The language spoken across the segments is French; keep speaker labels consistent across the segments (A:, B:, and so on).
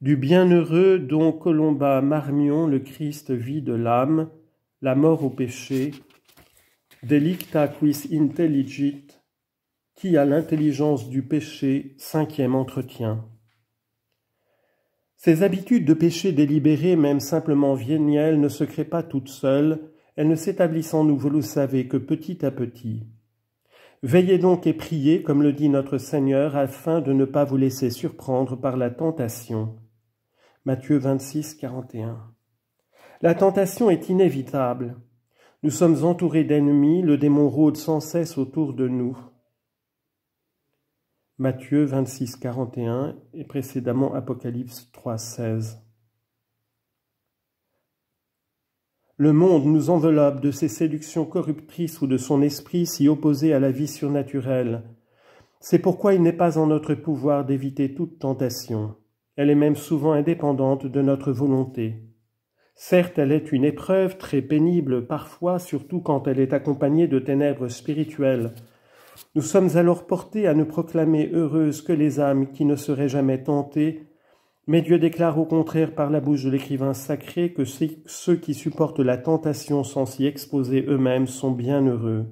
A: Du bienheureux dont Colomba Marmion le Christ vit de l'âme, la mort au péché, delicta quis intelligit, qui a l'intelligence du péché, cinquième entretien. Ces habitudes de péché délibérées, même simplement vieniel, ne se créent pas toutes seules, elles ne s'établissent en nous, vous le savez, que petit à petit. Veillez donc et priez, comme le dit notre Seigneur, afin de ne pas vous laisser surprendre par la tentation. Matthieu 26, 41. La tentation est inévitable. Nous sommes entourés d'ennemis, le démon rôde sans cesse autour de nous. Matthieu 26, 41 et précédemment Apocalypse 3, 16. Le monde nous enveloppe de ses séductions corruptrices ou de son esprit si opposé à la vie surnaturelle. C'est pourquoi il n'est pas en notre pouvoir d'éviter toute tentation elle est même souvent indépendante de notre volonté. Certes, elle est une épreuve très pénible parfois, surtout quand elle est accompagnée de ténèbres spirituelles. Nous sommes alors portés à ne proclamer heureuses que les âmes qui ne seraient jamais tentées, mais Dieu déclare au contraire par la bouche de l'écrivain sacré que ceux qui supportent la tentation sans s'y exposer eux-mêmes sont bien heureux.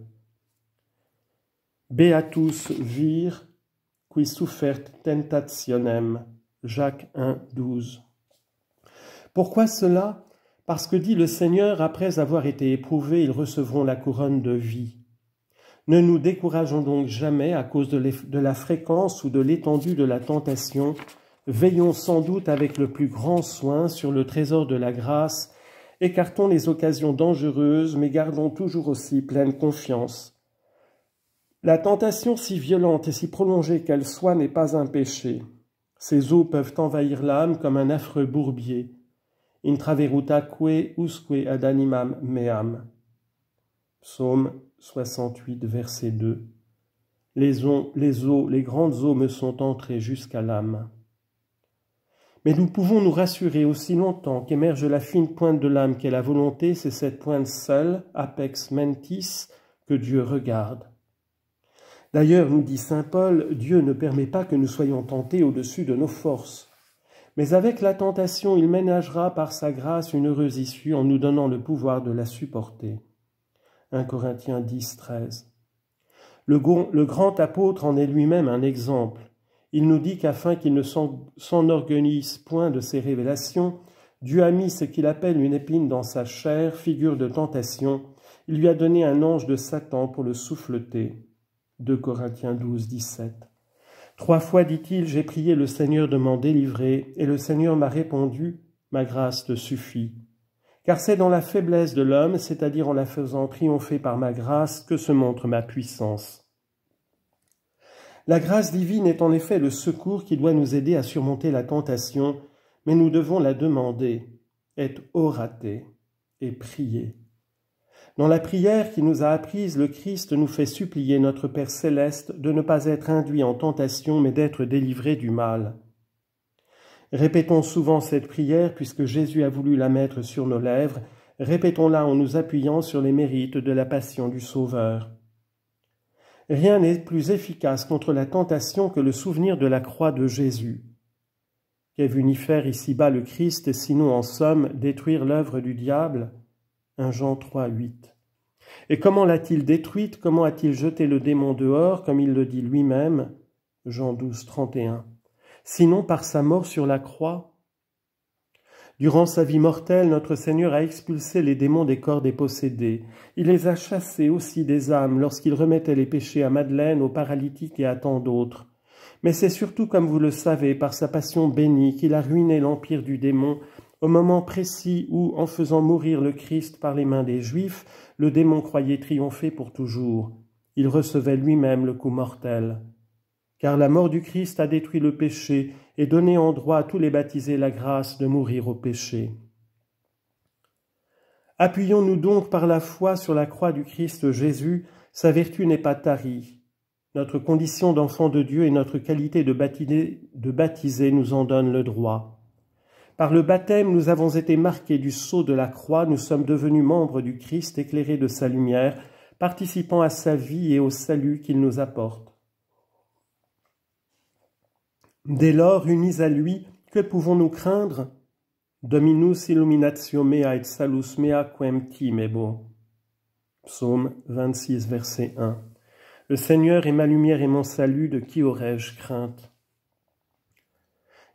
A: « Beatus vir qui suffert tentationem. Jacques 1, 12. Pourquoi cela Parce que dit le Seigneur, après avoir été éprouvés, ils recevront la couronne de vie. Ne nous décourageons donc jamais à cause de la fréquence ou de l'étendue de la tentation. Veillons sans doute avec le plus grand soin sur le trésor de la grâce. Écartons les occasions dangereuses, mais gardons toujours aussi pleine confiance. La tentation, si violente et si prolongée qu'elle soit, n'est pas un péché. Ces eaux peuvent envahir l'âme comme un affreux bourbier. Intraverutaque usque ad animam meam. Psaume 68, verset 2. Les eaux, les eaux, les grandes eaux me sont entrées jusqu'à l'âme. Mais nous pouvons nous rassurer aussi longtemps qu'émerge la fine pointe de l'âme qu'est la volonté, c'est cette pointe seule, apex mentis, que Dieu regarde. D'ailleurs, nous dit Saint Paul, Dieu ne permet pas que nous soyons tentés au-dessus de nos forces. Mais avec la tentation, il ménagera par sa grâce une heureuse issue en nous donnant le pouvoir de la supporter. 1 Corinthiens 10, 13. Le, grand apôtre en est lui-même un exemple. Il nous dit qu'afin qu'il ne s'enorgueillisse point de ses révélations, Dieu a mis ce qu'il appelle une épine dans sa chair, figure de tentation. Il lui a donné un ange de Satan pour le souffleter. 2 Corinthiens 12, 17. Trois fois, dit-il, j'ai prié le Seigneur de m'en délivrer, et le Seigneur m'a répondu, ma grâce te suffit. Car c'est dans la faiblesse de l'homme, c'est-à-dire en la faisant triompher par ma grâce, que se montre ma puissance. La grâce divine est en effet le secours qui doit nous aider à surmonter la tentation, mais nous devons la demander, être oratés et prier. Dans la prière qui nous a apprises, le Christ nous fait supplier notre Père céleste de ne pas être induit en tentation, mais d'être délivré du mal. Répétons souvent cette prière puisque Jésus a voulu la mettre sur nos lèvres, répétons-la en nous appuyant sur les mérites de la passion du Sauveur. Rien n'est plus efficace contre la tentation que le souvenir de la croix de Jésus. Qu'est venu faire ici-bas le Christ, sinon en somme détruire l'œuvre du diable Jean 3, 8. Et comment l'a-t-il détruite Comment a-t-il jeté le démon dehors, comme il le dit lui-même Jean 12, 31. Sinon par sa mort sur la croix. Durant sa vie mortelle, notre Seigneur a expulsé les démons des corps des possédés. Il les a chassés aussi des âmes lorsqu'il remettait les péchés à Madeleine, aux paralytiques et à tant d'autres. Mais c'est surtout, comme vous le savez, par sa passion bénie qu'il a ruiné l'empire du démon au moment précis où, en faisant mourir le Christ par les mains des Juifs, le démon croyait triompher pour toujours, il recevait lui-même le coup mortel. Car la mort du Christ a détruit le péché et donné en droit à tous les baptisés la grâce de mourir au péché. Appuyons-nous donc par la foi sur la croix du Christ Jésus, sa vertu n'est pas tarie. Notre condition d'enfant de Dieu et notre qualité de baptisé, nous en donnent le droit. Par le baptême, nous avons été marqués du sceau de la croix, nous sommes devenus membres du Christ éclairés de sa lumière, participant à sa vie et au salut qu'il nous apporte. Dès lors, unis à lui, que pouvons-nous craindre Dominus illuminatio mea et salus mea quem timebo. Psaume 26, verset 1. Le Seigneur est ma lumière et mon salut, de qui aurais-je crainte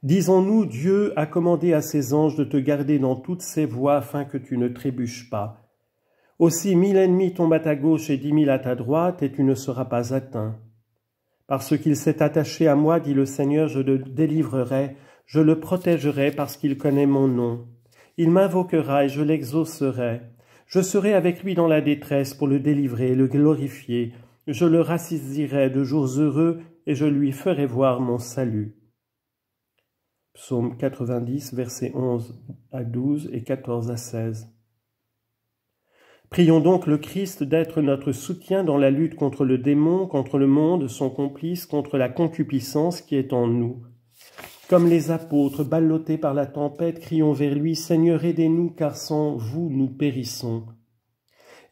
A: Disons-nous, Dieu a commandé à ses anges de te garder dans toutes ses voies afin que tu ne trébuches pas. Aussi mille ennemis tombent à ta gauche et dix mille à ta droite, et tu ne seras pas atteint. Parce qu'il s'est attaché à moi, dit le Seigneur, je le délivrerai, je le protégerai parce qu'il connaît mon nom. Il m'invoquera et je l'exaucerai. Je serai avec lui dans la détresse pour le délivrer et le glorifier. Je le rassisirai de jours heureux et je lui ferai voir mon salut. Psaume 90, versets 11 à 12 et 14 à 16. Prions donc le Christ d'être notre soutien dans la lutte contre le démon, contre le monde, son complice, contre la concupiscence qui est en nous. Comme les apôtres, ballottés par la tempête, crions vers lui, Seigneur, aidez-nous, car sans vous, nous périssons.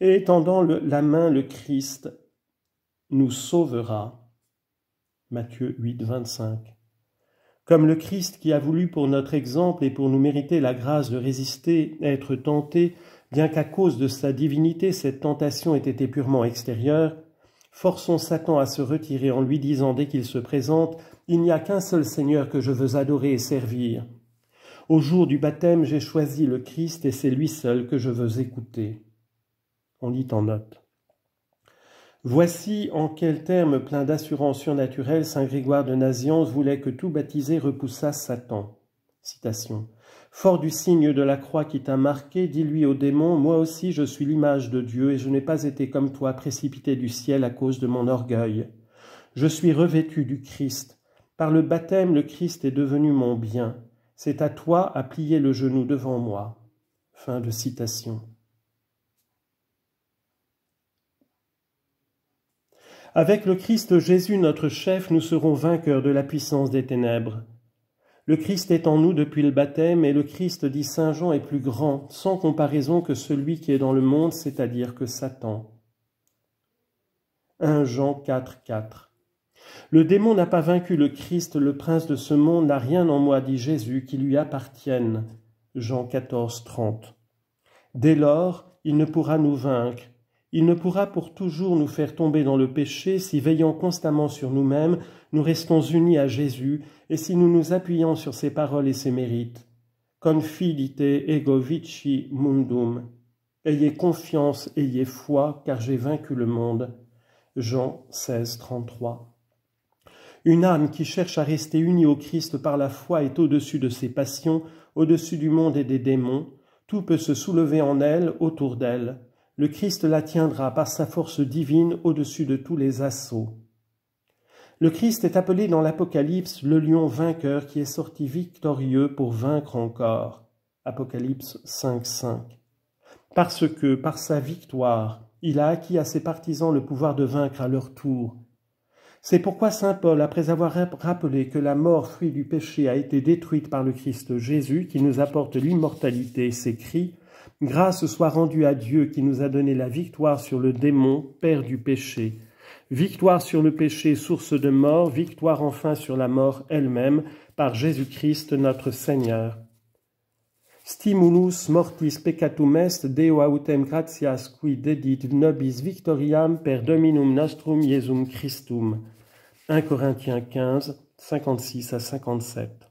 A: Et étendant la main, le Christ nous sauvera. Matthieu 8, 25. Comme le Christ qui a voulu pour notre exemple et pour nous mériter la grâce de résister, être tenté, bien qu'à cause de sa divinité cette tentation ait été purement extérieure, forçons Satan à se retirer en lui disant dès qu'il se présente, Il n'y a qu'un seul Seigneur que je veux adorer et servir. Au jour du baptême, j'ai choisi le Christ et c'est lui seul que je veux écouter. On lit en note. Voici en quels termes plein d'assurance surnaturelle saint Grégoire de Nazianze voulait que tout baptisé repoussât Satan. Citation. Fort du signe de la croix qui t'a marqué, dis-lui au démon, moi aussi je suis l'image de Dieu et je n'ai pas été comme toi précipité du ciel à cause de mon orgueil. Je suis revêtu du Christ. Par le baptême, le Christ est devenu mon bien. C'est à toi à plier le genou devant moi. Fin de citation. Avec le Christ Jésus notre chef, nous serons vainqueurs de la puissance des ténèbres. Le Christ est en nous depuis le baptême, et le Christ, dit Saint Jean, est plus grand, sans comparaison que celui qui est dans le monde, c'est-à-dire que Satan. 1 Jean 4, 4. Le démon n'a pas vaincu le Christ, le prince de ce monde n'a rien en moi, dit Jésus, qui lui appartienne. Jean 14, 30. Dès lors, il ne pourra nous vaincre, il ne pourra pour toujours nous faire tomber dans le péché si, veillant constamment sur nous-mêmes, nous restons unis à Jésus et si nous nous appuyons sur ses paroles et ses mérites. Confidite ego vici mundum. Ayez confiance, ayez foi, car j'ai vaincu le monde. Jean 16, Une âme qui cherche à rester unie au Christ par la foi est au-dessus de ses passions, au-dessus du monde et des démons. Tout peut se soulever en elle, autour d'elle le Christ la tiendra par sa force divine au-dessus de tous les assauts. Le Christ est appelé dans l'Apocalypse le lion vainqueur qui est sorti victorieux pour vaincre encore. Apocalypse 5.5. Parce que, par sa victoire, il a acquis à ses partisans le pouvoir de vaincre à leur tour. C'est pourquoi Saint Paul, après avoir rappelé que la mort fruit du péché a été détruite par le Christ Jésus, qui nous apporte l'immortalité, s'écrit Grâce soit rendue à Dieu qui nous a donné la victoire sur le démon, père du péché. Victoire sur le péché, source de mort, victoire enfin sur la mort elle-même, par Jésus-Christ notre Seigneur. Stimulus mortis peccatum est, Deo autem gratias qui dedit nobis victoriam per dominum nostrum Jesum Christum. 1 Corinthiens 15, 56 à 57.